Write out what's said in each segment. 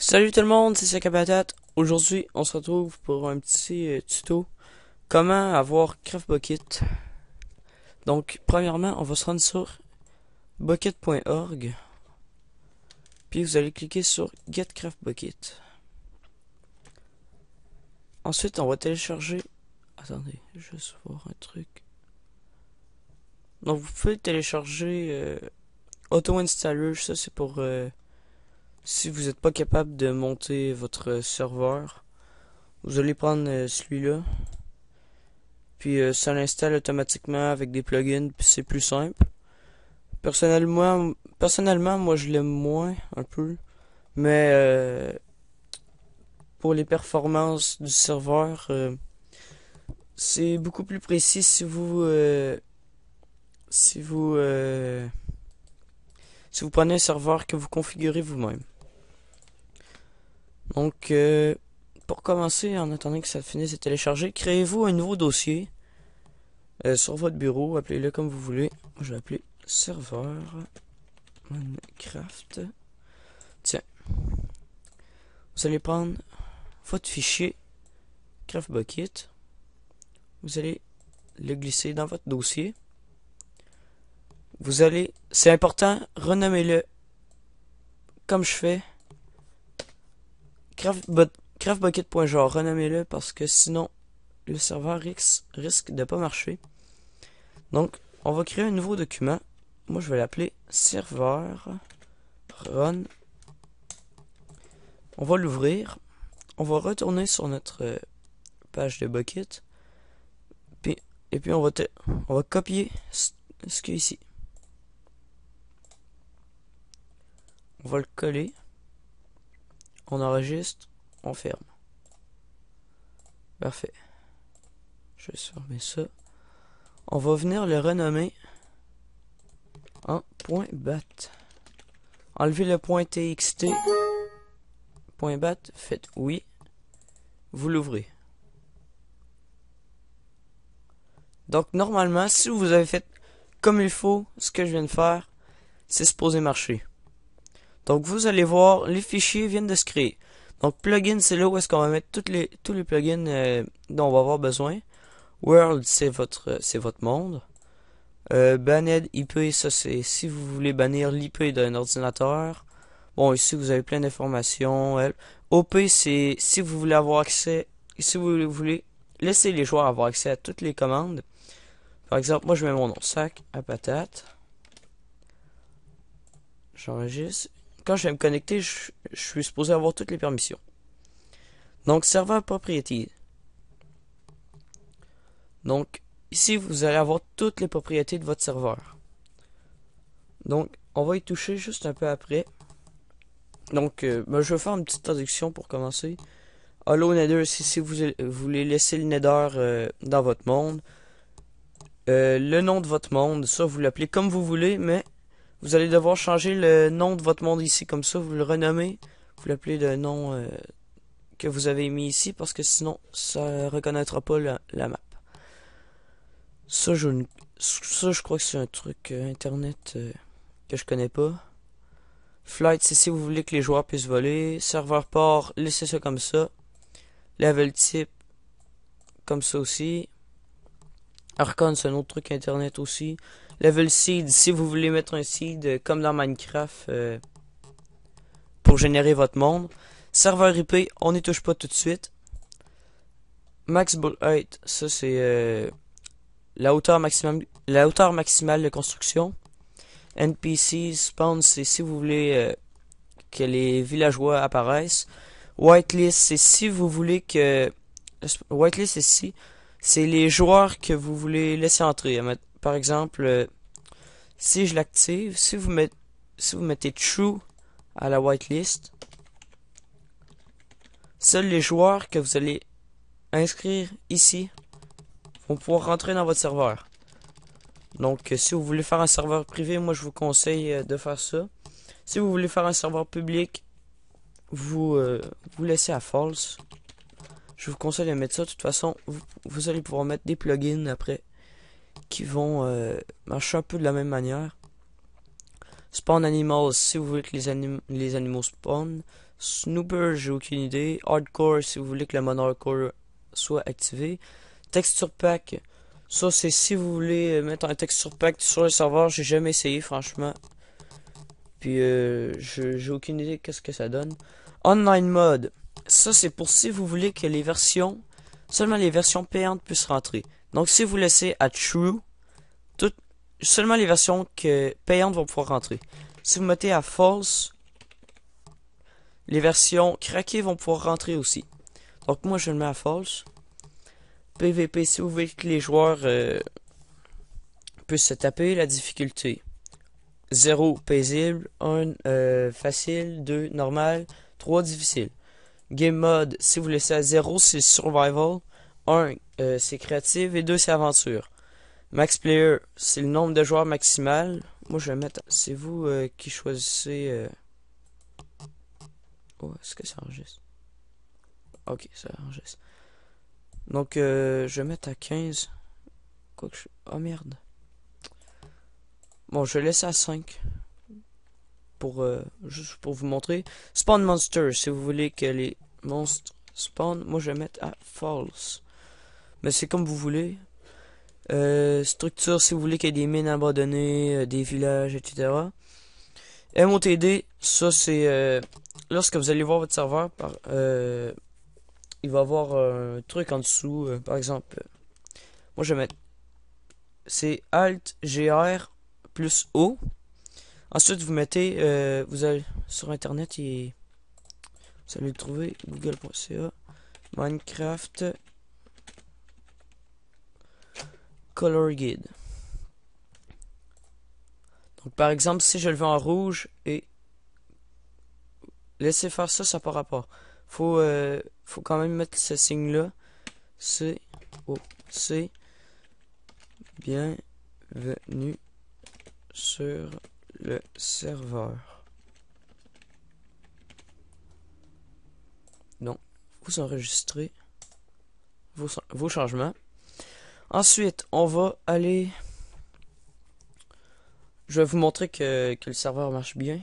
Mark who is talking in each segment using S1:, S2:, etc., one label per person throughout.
S1: Salut tout le monde, c'est Sakabatat. Aujourd'hui, on se retrouve pour un petit euh, tuto. Comment avoir CraftBucket Donc, premièrement, on va se rendre sur bucket.org. Puis vous allez cliquer sur Get Ensuite, on va télécharger. Attendez, je vais voir un truc. Donc, vous pouvez télécharger euh, Auto Installer. Ça, c'est pour. Euh, si vous n'êtes pas capable de monter votre serveur, vous allez prendre euh, celui-là. Puis euh, ça l'installe automatiquement avec des plugins, puis c'est plus simple. Personnellement, moi je l'aime moins un peu, mais euh, pour les performances du serveur, c'est beaucoup plus précis si vous si vous si vous prenez un serveur que vous configurez vous-même. Donc, euh, pour commencer, en attendant que ça finisse de télécharger, créez-vous un nouveau dossier euh, sur votre bureau. Appelez-le comme vous voulez. Je vais appeler serveur Minecraft. Tiens. Vous allez prendre votre fichier Craft Bucket. Vous allez le glisser dans votre dossier. Vous allez, c'est important, renommez-le comme je fais craftbucket.jar, renommez-le parce que sinon le serveur X risque de pas marcher. Donc, on va créer un nouveau document. Moi, je vais l'appeler serveur run. On va l'ouvrir. On va retourner sur notre euh, page de bucket. et puis, on va, on va copier ce qu'il y a ici. On va le coller. On enregistre, on ferme. Parfait. Je vais fermer ça. On va venir le renommer en .bat. Enlevez le point .txt. .bat, faites oui. Vous l'ouvrez. Donc normalement, si vous avez fait comme il faut ce que je viens de faire, c'est supposé marcher. Donc, vous allez voir, les fichiers viennent de se créer. Donc, plugin, c'est là où est-ce qu'on va mettre tous les, tous les plugins euh, dont on va avoir besoin. World, c'est votre, euh, c'est votre monde. Euh, banned IP, ça c'est si vous voulez bannir l'IP d'un ordinateur. Bon, ici vous avez plein d'informations. OP, c'est si vous voulez avoir accès, si vous voulez laisser les joueurs avoir accès à toutes les commandes. Par exemple, moi je mets mon nom sac à patate. J'enregistre, quand je vais me connecter, je, suis supposé avoir toutes les permissions. Donc, serveur propriété. Donc, ici, vous allez avoir toutes les propriétés de votre serveur. Donc, on va y toucher juste un peu après. Donc, euh, ben, je vais faire une petite traduction pour commencer. Hello Nether, si, euh, vous, voulez laisser le Nether euh, dans votre monde, le nom de votre monde, ça vous l'appelez comme vous voulez, mais vous allez devoir changer le nom de votre monde ici, comme ça vous le renommez, vous l'appelez le nom euh, que vous avez mis ici, parce que sinon ça reconnaîtra pas la, map. Ça je, je crois que c'est un truc euh, internet euh, que je connais pas. Flight, c'est si vous voulez que les joueurs puissent voler. Serveur port, laissez ça comme ça. Level type, comme ça aussi. Arcon, c'est un autre truc internet aussi. Level seed, si vous voulez mettre un seed euh, comme dans Minecraft euh, pour générer votre monde. Serveur IP, on n'y touche pas tout de suite. Max bull height, ça c'est euh, la hauteur maximum, la hauteur maximale de construction. NPC spawn, c'est si vous voulez que les villageois apparaissent. Whitelist, c'est si vous voulez que whitelist si, c'est les joueurs que vous voulez laisser entrer. Par exemple, si je l'active, si vous mettez true à la whitelist, seuls les joueurs que vous allez inscrire ici vont pouvoir rentrer dans votre serveur. Donc euh, si vous voulez faire un serveur privé, moi je vous conseille euh, de faire ça. Si vous voulez faire un serveur public, vous euh, vous laissez à false. Je vous conseille de mettre ça. De toute façon, vous allez pouvoir mettre des plugins après qui vont euh, marcher un peu de la même manière. Spawn Animals, si vous voulez que les, les animaux spawn. Snooper, j'ai aucune idée. Hardcore, si vous voulez que le mode hardcore soit activé. Texture pack, ça c'est si vous voulez euh, mettre un texture pack sur le serveur, j'ai jamais essayé franchement. Puis euh, j'ai aucune idée qu'est-ce que ça donne. Online mode, ça c'est pour si vous voulez que les versions, seulement les versions payantes puissent rentrer. Donc si vous laissez à true, seulement les versions payantes vont pouvoir rentrer. Si vous mettez à false, les versions craquées vont pouvoir rentrer aussi. Donc moi je le mets à false. PVP, si vous voulez que les joueurs euh, puissent se taper, la difficulté. 0 paisible, 1 euh, facile, 2 normal, 3 difficile. Game mode, si vous laissez à 0, c'est survival. 1, euh, c'est créative et 2, c'est aventure. Max player, c'est le nombre de joueurs maximal. Moi, je vais mettre... C'est vous euh, qui choisissez... Euh... Oh, est-ce que ça enregistre? Ok, ça enregistre. Donc, euh, je vais mettre à 15. Quoi que je... Oh, merde. Bon, je laisse à 5. Pour, juste pour vous montrer. Spawn Monster, si vous voulez que les monstres spawn. Moi, je vais mettre à False. Mais c'est comme vous voulez. Euh, structure si vous voulez qu'il y ait des mines abandonnées, euh, des villages, etc. MOTD, ça c'est euh, lorsque vous allez voir votre serveur, il va avoir un truc en dessous, par exemple. moi je vais mettre c'est Alt GR plus O. Ensuite vous mettez vous allez sur internet et vous allez le trouver google.ca Minecraft color guide. Donc par exemple, si je le veux en rouge et laisser faire ça, ça par rapport. Faut euh, faut quand même mettre ce signe là. C O oh, C bienvenue sur le serveur. Donc vous enregistrez vos, vos changements. Ensuite, on va aller... Je vais vous montrer que, le serveur marche bien.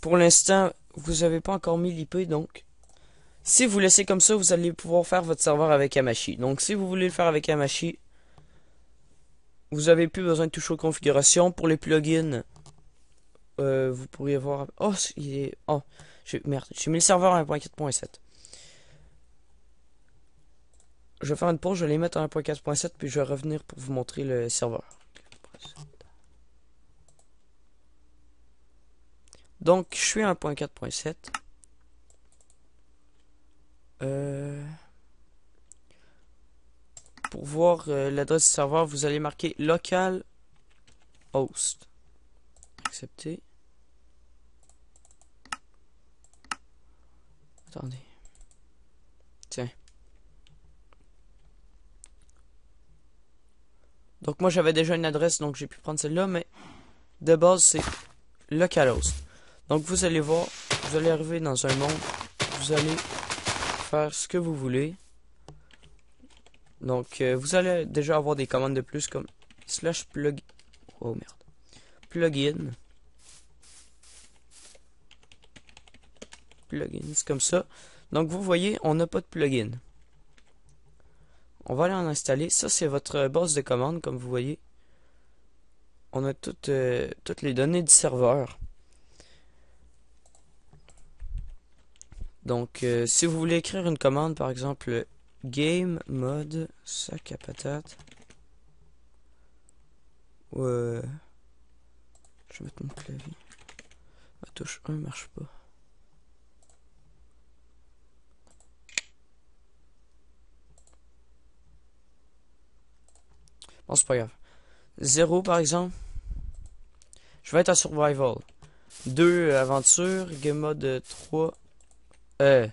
S1: Pour l'instant, vous n'avez pas encore mis l'IP, donc... Si vous laissez comme ça, vous allez pouvoir faire votre serveur avec Amashi. Donc, si vous voulez le faire avec Amashi, vous avez plus besoin de toucher aux configurations. Pour les plugins, euh, vous pourriez voir... Oh, il est... Oh, merde, j'ai mis le serveur à 1.4.7 je vais faire une pause, je vais les mettre en 1.4.7, puis je vais revenir pour vous montrer le serveur. Donc, je suis à 1.4.7. Euh, pour voir euh, l'adresse du serveur, vous allez marquer local host. Accepter. Attendez. Tiens. Donc moi j'avais déjà une adresse donc j'ai pu prendre celle-là mais de base c'est localhost. Donc vous allez voir, vous allez arriver dans un monde, vous allez faire ce que vous voulez. Donc euh, vous allez déjà avoir des commandes de plus comme slash plug oh merde. plugin plugins comme ça. Donc vous voyez, on n'a pas de plugin. On va aller en installer. Ça, c'est votre base de commande, comme vous voyez. On a toutes, euh, toutes les données du serveur. Donc, euh, si vous voulez écrire une commande, par exemple, game mode sac à patate. Euh, je vais mettre mon clavier. La touche 1 marche pas. Bon, c'est pas grave. 0 par exemple. Je vais être à survival. 2 euh, aventure game mode 3. Euh,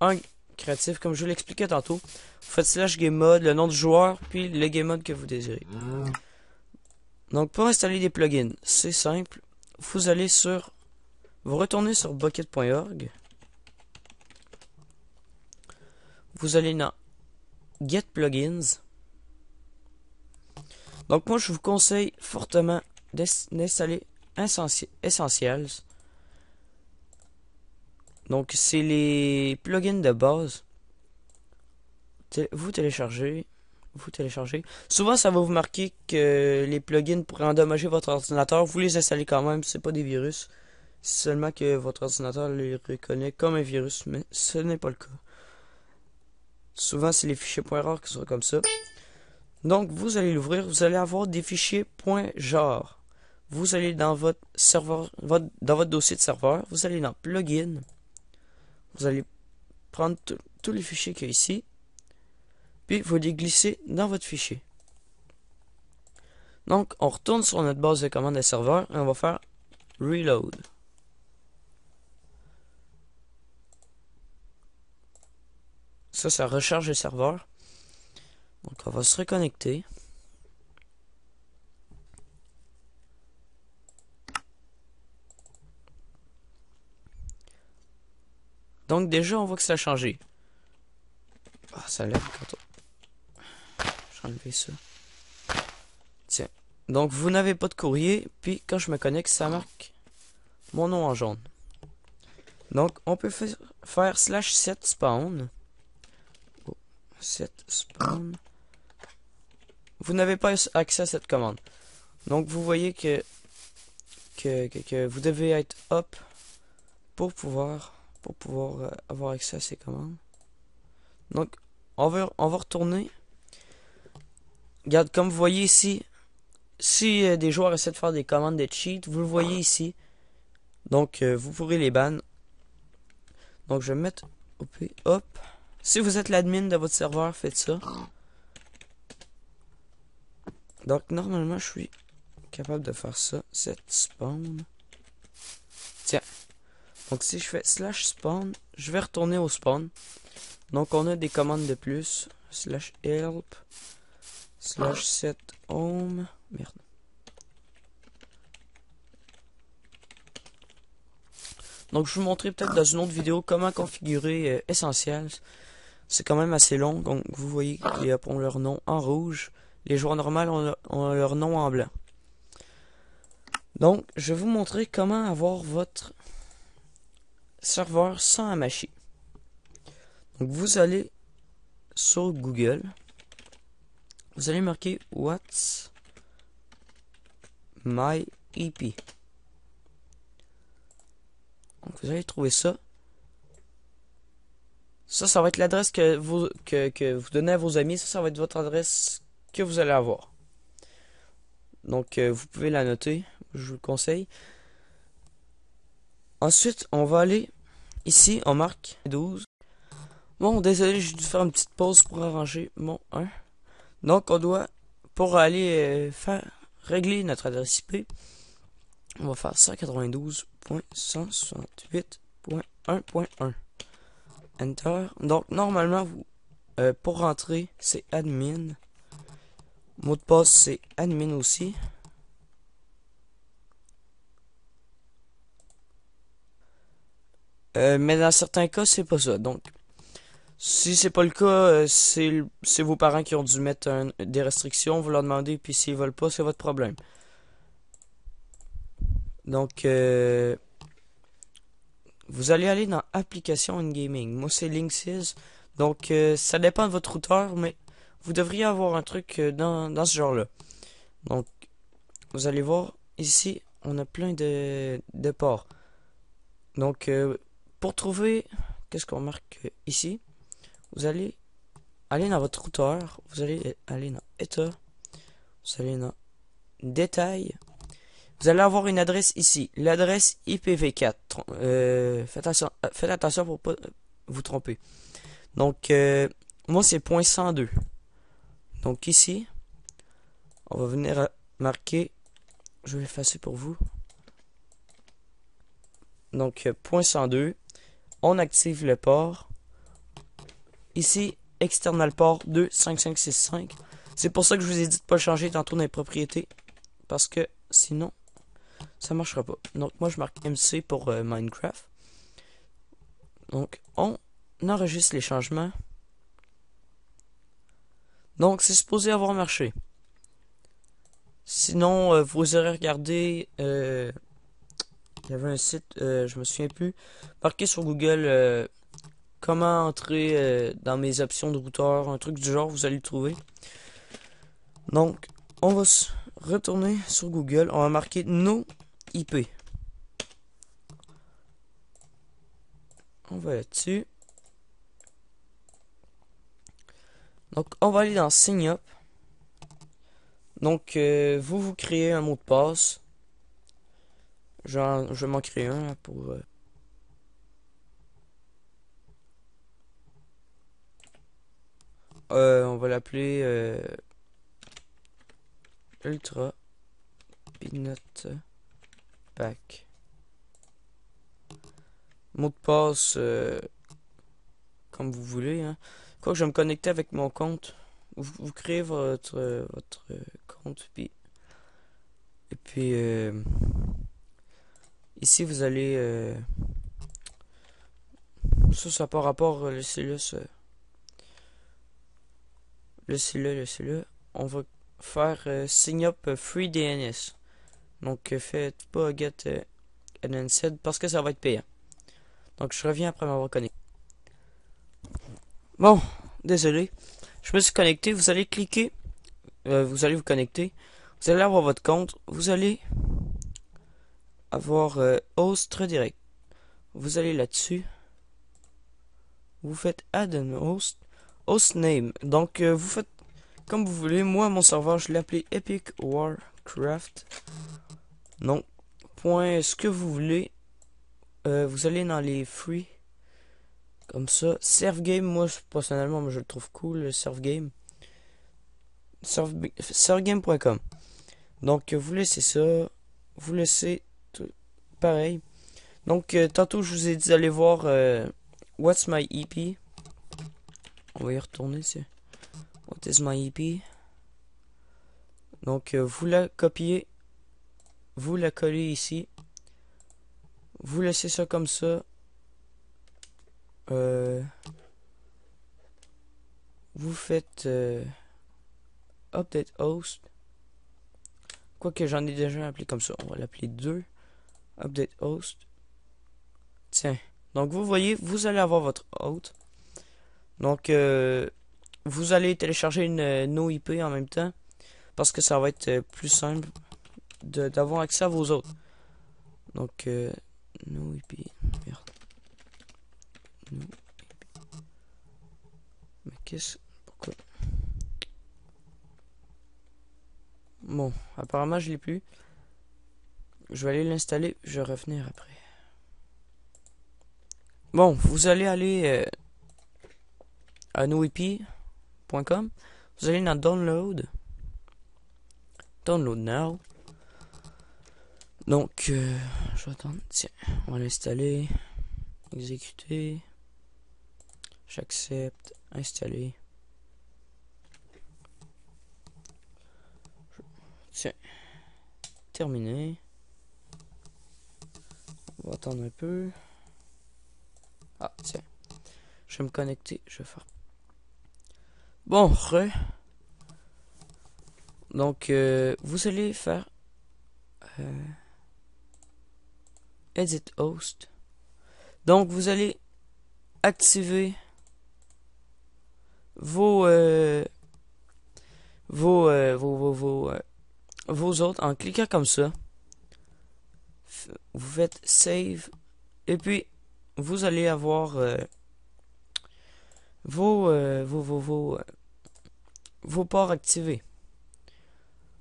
S1: 1 créatif, comme je vous l'expliquais tantôt. Vous faites slash game mode, le nom du joueur, puis le game mode que vous désirez. Donc pour installer des plugins, c'est simple. Vous allez sur. Vous retournez sur bucket.org. Vous allez dans Get Plugins. Donc moi je vous conseille fortement d'installer Essentials. Donc c'est les plugins de base. Vous téléchargez, vous téléchargez. Souvent ça va vous marquer que les plugins pourraient endommager votre ordinateur. Vous les installez quand même, c'est pas des virus. seulement que votre ordinateur les reconnaît comme un virus, mais ce n'est pas le cas. Souvent c'est les fichiers .rar qui sont comme ça. Donc, vous allez l'ouvrir, vous allez avoir des fichiers .genre. Vous allez dans votre serveur, dans votre dossier de serveur, vous allez dans plugin. Vous allez prendre tous les fichiers qu'il y a ici, puis vous les glissez dans votre fichier. Donc, on retourne sur notre base de commandes de serveur et on va faire reload. Ça, ça recharge le serveur. Donc on va se reconnecter. Donc déjà on voit que ça a changé. Ah ça lève quand on... J'ai ça. Tiens. Donc vous n'avez pas de courrier, puis quand je me connecte ça marque mon nom en jaune. Donc on peut faire slash set spawn. Oh, set spawn vous n'avez pas accès à cette commande. Donc vous voyez que, vous devez être up pour pouvoir, pour pouvoir euh, avoir accès à ces commandes. Donc on va, on va retourner. Regarde, comme vous voyez ici, si euh, des joueurs essaient de faire des commandes de cheat, vous le voyez ici. Donc euh, vous pourrez les ban. Donc je vais mettre OP, hop. Si vous êtes l'admin de votre serveur, faites ça. Donc normalement je suis capable de faire ça. Set spawn. Tiens. Donc si je fais slash spawn, je vais retourner au spawn. Donc on a des commandes de plus. Slash help. Slash set home. Merde. Donc je vous montrer peut-être dans une autre vidéo comment configurer euh, essentiel, C'est quand même assez long, donc vous voyez qu'ils apprennent leur nom en rouge. Les joueurs normales ont, leur nom en blanc. Donc, je vais vous montrer comment avoir votre serveur sans machine. Donc, vous allez sur Google. Vous allez marquer What's My EP. Donc, vous allez trouver ça. Ça, ça va être l'adresse que vous, que vous donnez à vos amis. Ça, ça va être votre adresse que vous allez avoir. Donc euh, vous pouvez la noter, je vous conseille. Ensuite, on va aller ici, on marque 12. Bon, désolé, j'ai dû faire une petite pause pour arranger mon 1. Donc on doit, pour aller euh, faire, régler notre adresse IP, on va faire 192.168.1.1. Enter. Donc normalement, vous, euh, pour rentrer, c'est admin. Mot de passe, c'est admin aussi. Euh, mais dans certains cas, c'est pas ça. Donc, si c'est pas le cas, euh, c'est vos parents qui ont dû mettre des restrictions. Vous leur demandez, puis s'ils veulent pas, c'est votre problème. Donc, euh, vous allez aller dans Application in Gaming. Moi, c'est Linksys. Donc, ça dépend de votre routeur, mais vous devriez avoir un truc euh, dans, dans ce genre-là. Donc, vous allez voir, ici, on a plein de, de ports. Donc, euh, pour trouver, qu'est-ce qu'on marque euh, ici Vous allez aller dans votre routeur, vous allez aller dans état, vous allez dans détail. Vous allez avoir une adresse ici, l'adresse IPv4. faites, attention, faites attention pour pas vous tromper. Donc, moi, c'est point .102. Donc ici, on va venir marquer, je vais effacer pour vous. Donc euh, point 102, on active le port. Ici, external port 25565. C'est pour ça que je vous ai dit de ne pas changer tantôt dans les propriétés. Parce que sinon, ça marchera pas. Donc moi je marque MC pour euh, Minecraft. Donc on enregistre les changements. Donc c'est supposé avoir marché. Sinon, euh, vous aurez regardé... Euh, il y avait un site, euh, je me souviens plus. Marqué sur Google comment entrer dans mes options de routeur, un truc du genre, vous allez le trouver. Donc, on va retourner sur Google. On va marquer nos IP. On va là-dessus. Donc, on va aller dans Sign Up. Donc, euh, vous vous créez un mot de passe. Je, m'en crée un pour... Euh, euh, on va l'appeler Ultra Peanut Pack. Mot de passe, comme vous voulez. Hein que je me connecter avec mon compte. Vous, créez votre, votre euh, compte, puis... Et puis... Euh, ici, vous allez... Euh, ça, ça par rapport... le ça... le cellulose, On va faire sign up free DNS. Donc, faites pas get NNZ parce que ça va être payant. Donc, je reviens après m'avoir connecté. Bon, désolé. Je me suis connecté. Vous allez cliquer. Euh, vous allez vous connecter. Vous allez avoir votre compte. Vous allez avoir euh, host direct. Vous allez là-dessus. Vous faites add host. Host name. Donc, euh, vous faites comme vous voulez. Moi, mon serveur, je l'ai appelé Epic Warcraft. Non. Point, ce que vous voulez. vous allez dans les free. Comme ça, serve Game, moi personnellement, je le trouve cool, le Game. Surfgame.com. Donc euh, vous laissez ça, vous laissez tout pareil. Donc euh, tantôt je vous ai dit d'aller voir euh, What's My EP. On va y retourner c'est What is my EP. Donc vous la copiez, vous la collez ici, vous laissez ça comme ça, euh, vous faites euh, update host. Quoique j'en ai déjà appelé comme ça, on va l'appeler 2. Update host. Tiens, donc vous voyez, vous allez avoir votre host Donc euh, vous allez télécharger une no IP en même temps parce que ça va être plus simple d'avoir accès à vos autres. Donc no IP, merde. Mais qu'est-ce. Pourquoi Bon, apparemment je l'ai plus. Je vais aller l'installer, je vais revenir après. Bon, vous allez aller euh, à noepi.com. Vous allez dans Download. Download Now. Donc, euh, je vais attendre. Tiens, on va l'installer. Exécuter. J'accepte. Installer. Tiens. Terminé. On va attendre un peu. Ah, tiens. Je vais me connecter. Je vais faire... Bon, re. Donc, euh, vous allez faire... Euh, edit host. Donc, vous allez activer euh, euh, vos, vos, vos, vos, euh, vos, autres en cliquant comme ça. Vous faites save et puis vous allez avoir vos, vos, vos, vos, vos ports activés.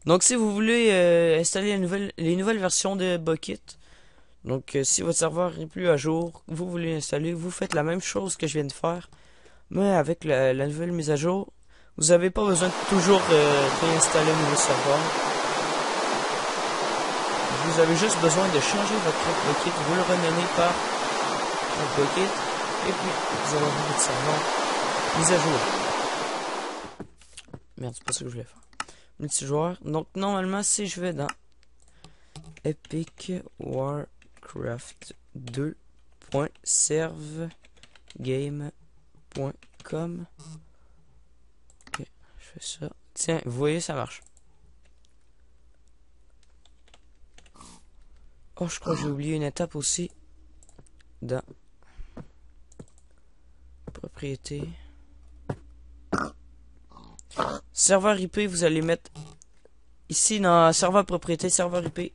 S1: Donc si vous voulez installer les nouvelles, les nouvelles versions de Bucket, donc si votre serveur n'est plus à jour, vous voulez installer vous faites la même chose que je viens de faire. Mais avec la, nouvelle mise à jour, vous n'avez pas besoin de toujours euh, réinstaller le nouveau serveur. Vous avez juste besoin de changer votre kit, vous le renommez par kit et puis vous avez votre serveur mise à jour. Merde, c'est pas ce que je voulais faire. Multijoueur. Donc normalement, si je vais dans Epic Warcraft 2.serve game com Ok, je fais ça. Tiens, vous voyez, ça marche. Oh, je crois que j'ai oublié une étape aussi. Dans propriété. Serveur IP, vous allez mettre ici dans serveur propriété, serveur IP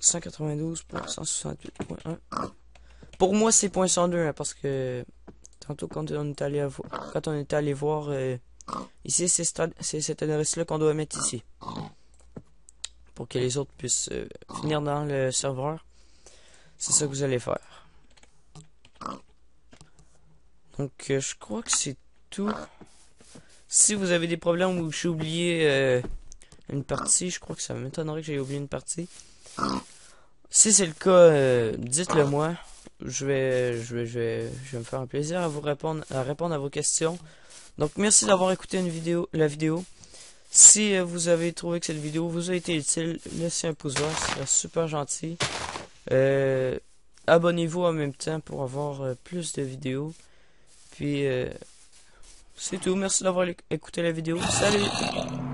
S1: 192.168.1. Pour moi, c'est .102 hein, parce que quand on est allé, quand on est allé voir euh, ici, c'est cette adresse-là qu'on doit mettre ici. Pour que les autres puissent euh, finir venir dans le serveur. C'est ça que vous allez faire. Donc, euh, je crois que c'est tout. Si vous avez des problèmes ou j'ai oublié une partie, je crois que ça m'étonnerait que j'ai oublié une partie. Si c'est le cas, dites-le moi je vais, je vais, je vais, je me faire un plaisir à vous répondre, à répondre à vos questions. Donc, merci d'avoir écouté une vidéo, la vidéo. Si euh, vous avez trouvé que cette vidéo vous a été utile, laissez un pouce bleu, ce super gentil. Euh, abonnez-vous en même temps pour avoir euh, plus de vidéos. Puis, c'est tout. Merci d'avoir écouté la vidéo. Salut